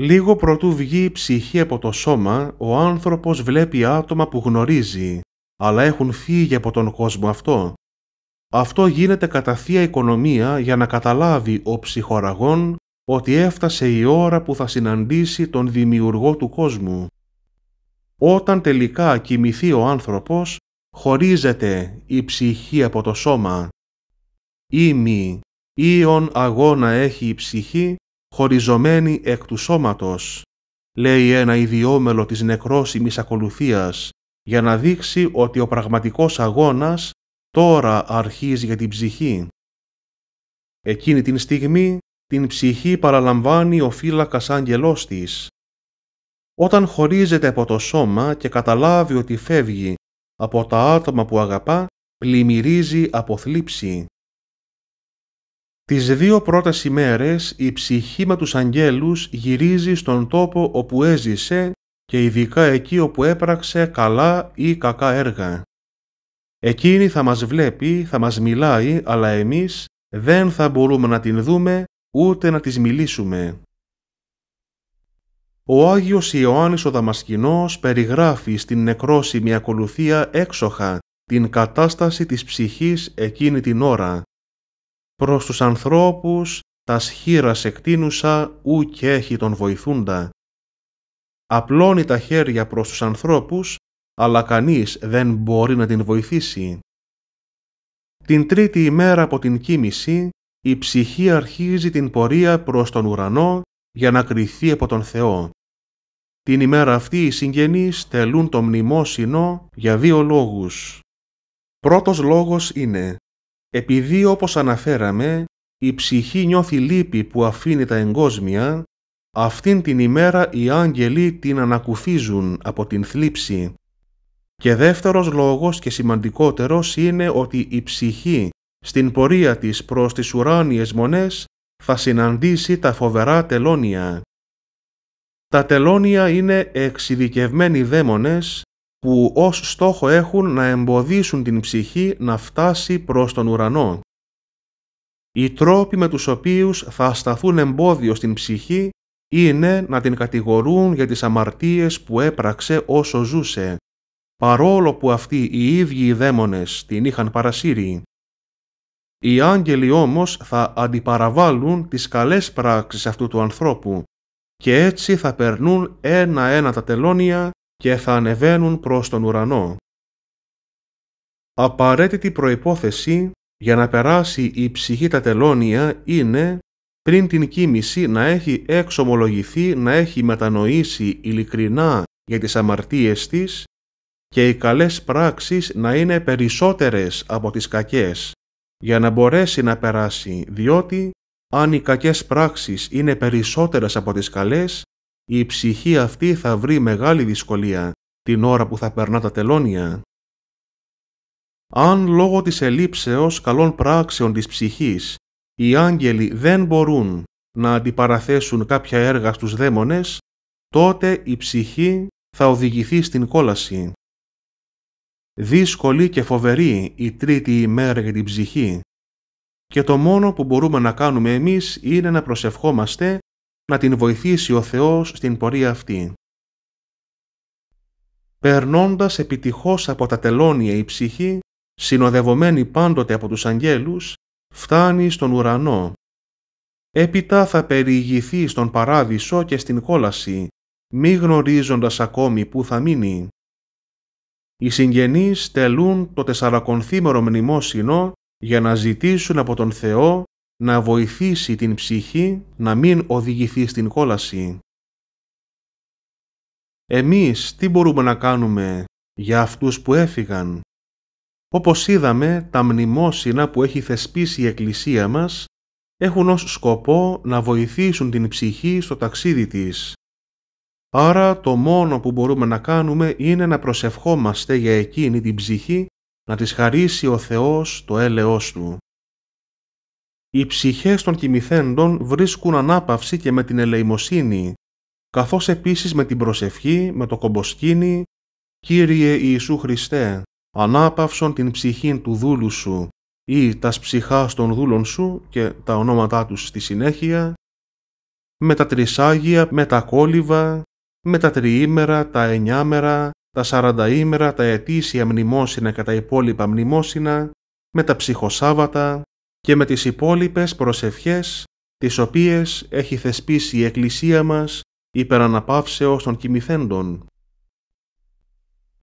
Λίγο προτού βγει η ψυχή από το σώμα, ο άνθρωπος βλέπει άτομα που γνωρίζει, αλλά έχουν φύγει από τον κόσμο αυτό. Αυτό γίνεται κατά θεία οικονομία για να καταλάβει ο ψυχοραγών ότι έφτασε η ώρα που θα συναντήσει τον δημιουργό του κόσμου. Όταν τελικά κοιμηθεί ο άνθρωπος, χωρίζεται η ψυχή από το σώμα. Ήμι, ηον αγώνα έχει η ψυχή χωριζωμένη εκ του σώματος, λέει ένα ιδιόμελο της νεκρόσιμης ακολουθίας, για να δείξει ότι ο πραγματικός αγώνας τώρα αρχίζει για την ψυχή. Εκείνη την στιγμή την ψυχή παραλαμβάνει ο φύλακας άγγελός της. Όταν χωρίζεται από το σώμα και καταλάβει ότι φεύγει από τα άτομα που αγαπά, πλημμυρίζει από θλίψη. Τις δύο πρώτες ημέρες η ψυχή με τους αγγέλους γυρίζει στον τόπο όπου έζησε και ειδικά εκεί όπου έπραξε καλά ή κακά έργα. Εκείνη θα μας βλέπει, θα μας μιλάει, αλλά εμείς δεν θα μπορούμε να την δούμε ούτε να της μιλήσουμε. Ο Άγιος Ιωάννης ο Δαμασκηνός περιγράφει στην νεκρόσιμη ακολουθία έξοχα την κατάσταση της ψυχής εκείνη την ώρα προς τους ανθρώπους τας σχήρα εκτείνουσα ου και έχει τον βοηθούντα. Απλώνει τα χέρια προς τους ανθρώπους, αλλά κανείς δεν μπορεί να την βοηθήσει. Την τρίτη ημέρα από την κοίμηση, η ψυχή αρχίζει την πορεία προς τον ουρανό για να κριθεί από τον Θεό. Την ημέρα αυτή οι συγγενείς τελούν το μνημόσυνο για δύο λόγους. Πρώτος λόγος είναι επειδή όπως αναφέραμε η ψυχή νιώθει λύπη που αφήνει τα εγκόσμια, αυτήν την ημέρα οι άγγελοι την ανακουφίζουν από την θλίψη. Και δεύτερος λόγος και σημαντικότερος είναι ότι η ψυχή στην πορεία της προς τις ουράνιες μονές θα συναντήσει τα φοβερά τελώνια. Τα τελώνια είναι εξειδικευμένοι δαίμονες που ως στόχο έχουν να εμποδίσουν την ψυχή να φτάσει προς τον ουρανό. Οι τρόποι με τους οποίους θα σταθούν εμπόδιο στην ψυχή είναι να την κατηγορούν για τις αμαρτίες που έπραξε όσο ζούσε, παρόλο που αυτοί οι ίδιοι οι δαίμονες την είχαν παρασύρει. Οι άγγελοι όμως θα αντιπαραβάλουν τις καλές πράξεις αυτού του ανθρώπου και έτσι θα περνούν ένα-ένα τα τελώνια και θα ανεβαίνουν προς τον ουρανό. Απαραίτητη προϋπόθεση για να περάσει η ψυχή τα τελώνια είναι πριν την κίνηση να έχει εξομολογηθεί, να έχει μετανοήσει ειλικρινά για τις αμαρτίες της και οι καλές πράξεις να είναι περισσότερες από τις κακές για να μπορέσει να περάσει, διότι αν οι κακές πράξεις είναι περισσότερες από τις καλές, η ψυχή αυτή θα βρει μεγάλη δυσκολία την ώρα που θα περνά τα τελώνια. Αν λόγω της ελήψεως καλών πράξεων της ψυχής οι άγγελοι δεν μπορούν να αντιπαραθέσουν κάποια έργα στους δαίμονες, τότε η ψυχή θα οδηγηθεί στην κόλαση. Δύσκολη και φοβερή η τρίτη ημέρα για την ψυχή και το μόνο που μπορούμε να κάνουμε εμείς είναι να προσευχόμαστε να την βοηθήσει ο Θεός στην πορεία αυτή. Περνώντας επιτυχώς από τα τελώνια η ψυχή, συνοδευομένη πάντοτε από τους αγγέλους, φτάνει στον ουρανό. Έπειτα θα περιηγηθεί στον παράδεισο και στην κόλαση, μη γνωρίζοντας ακόμη που θα μείνει. Οι συγγενείς τελούν το τεσσαρακονθήμερο μνημόσυνο για να ζητήσουν από τον Θεό να βοηθήσει την ψυχή να μην οδηγηθεί στην κόλαση. Εμείς τι μπορούμε να κάνουμε για αυτούς που έφυγαν. Όπως είδαμε, τα μνημόσυνα που έχει θεσπίσει η Εκκλησία μας έχουν ως σκοπό να βοηθήσουν την ψυχή στο ταξίδι της. Άρα το μόνο που μπορούμε να κάνουμε είναι να προσευχόμαστε για εκείνη την ψυχή να της χαρίσει ο Θεός το έλεος Του οι ψυχές των κοιμηθέντων βρίσκουν ανάπαυση και με την ελεημοσύνη, καθώς επίσης με την προσευχή, με το κομποσκίνη «Κύριε Ιησού Χριστέ, ανάπαυσον την ψυχή του δούλου σου» ή «Τας ψυχάς των δούλων σου» και τα ονόματά τους στη συνέχεια, με τα τρισάγια, με τα κόλυβα, με τα τριήμερα, τα εννιάμερα, τα σαρανταήμερα, τα ετήσια μνημόσυνα και τα υπόλοιπα μνημόσυνα, με τα ψυχοσάβατα, και με τις υπόλοιπες προσευχές τις οποίες έχει θεσπίσει η Εκκλησία μας υπεραναπαύσεως των κοιμηθέντων.